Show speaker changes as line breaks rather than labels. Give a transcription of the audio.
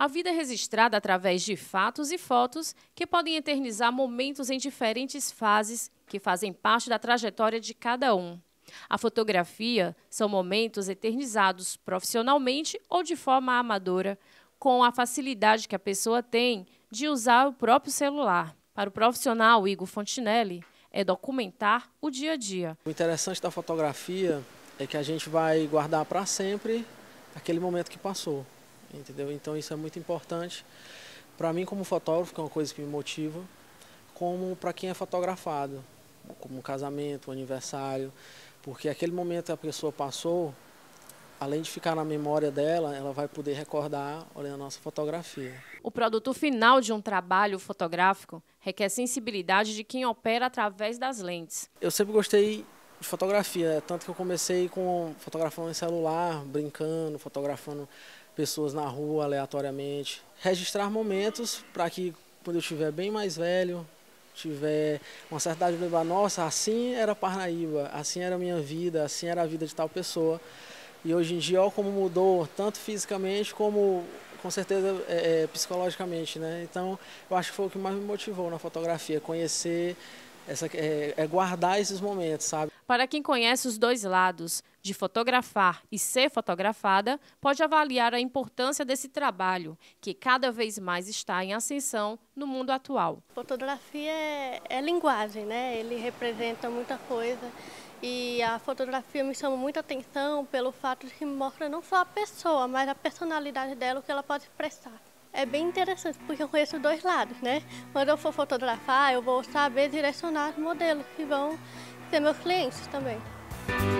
A vida é registrada através de fatos e fotos que podem eternizar momentos em diferentes fases que fazem parte da trajetória de cada um. A fotografia são momentos eternizados profissionalmente ou de forma amadora, com a facilidade que a pessoa tem de usar o próprio celular. Para o profissional Igor Fontinelli, é documentar o dia a dia.
O interessante da fotografia é que a gente vai guardar para sempre aquele momento que passou entendeu? Então isso é muito importante para mim como fotógrafo, que é uma coisa que me motiva, como para quem é fotografado, como um casamento, um aniversário, porque aquele momento que a pessoa passou, além de ficar na memória dela, ela vai poder recordar olhando a nossa fotografia.
O produto final de um trabalho fotográfico requer sensibilidade de quem opera através das lentes.
Eu sempre gostei de fotografia, tanto que eu comecei com fotografando em celular, brincando, fotografando pessoas na rua aleatoriamente, registrar momentos para que quando eu estiver bem mais velho, tiver uma certa idade, levar, nossa, assim era Parnaíba, assim era a minha vida, assim era a vida de tal pessoa. E hoje em dia, olha como mudou, tanto fisicamente como, com certeza, é, é psicologicamente, né? Então, eu acho que foi o que mais me motivou na fotografia, conhecer essa, é, é, guardar esses momentos, sabe?
Para quem conhece os dois lados, de fotografar e ser fotografada, pode avaliar a importância desse trabalho, que cada vez
mais está em ascensão no mundo atual.
Fotografia
é, é linguagem, né? Ele representa muita coisa. E a fotografia me chama muita atenção pelo fato de que mostra não só a pessoa, mas a personalidade dela, o que ela pode expressar é bem interessante, porque eu conheço dois lados, né? Quando eu for fotografar, eu vou saber direcionar os modelos que vão ser meus clientes também.